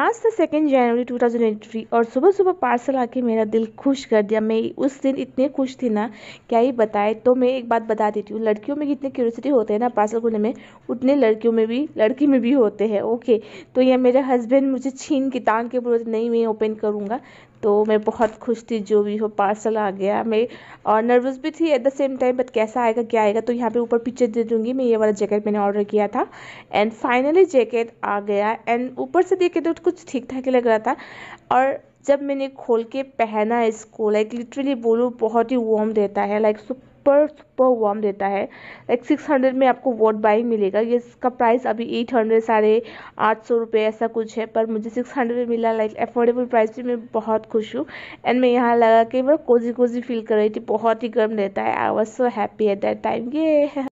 आज से सेकेंड जनवरी 2023 और सुबह सुबह पार्सल आके मेरा दिल खुश कर दिया मैं उस दिन इतने खुश थी ना क्या ही बताए तो मैं एक बात बता देती हूँ लड़कियों में जितने क्यूरियोसिटी होते हैं ना पार्सल खोलने में उतने लड़कियों में भी लड़की में भी होते हैं ओके तो यह मेरे हस्बैंड मुझे छीन के टांग के बोलते नहीं मैं ओपन करूँगा तो मैं बहुत खुश थी जो भी हो पार्सल आ गया मैं और नर्वस भी थी at the same time but कैसा आएगा क्या आएगा तो यहाँ पे ऊपर पिक्चर दे दूँगी मैं ये वाला जैकेट मैंने ऑर्डर किया था एंड फाइनली जैकेट आ गया एंड ऊपर से देखे तो कुछ ठीक ठाक ही लग रहा था और जब मैंने खोल के पहना इसको लाइक लिटरली बोलो बहुत ही वॉर्म देता है लाइक पर सुपर वार्म देता है लाइक सिक्स हंड्रेड में आपको वोट बाई मिलेगा ये इसका प्राइस अभी एट हंड्रेड साढ़े आठ सौ रुपये ऐसा कुछ है पर मुझे सिक्स हंड्रेड में मिला लाइक एफोर्डेबल प्राइस पे मैं बहुत खुश हूँ एंड मैं यहाँ लगा के मैं कोजी कोजी फील कर रही थी बहुत ही गर्म रहता है I was so happy at that time ये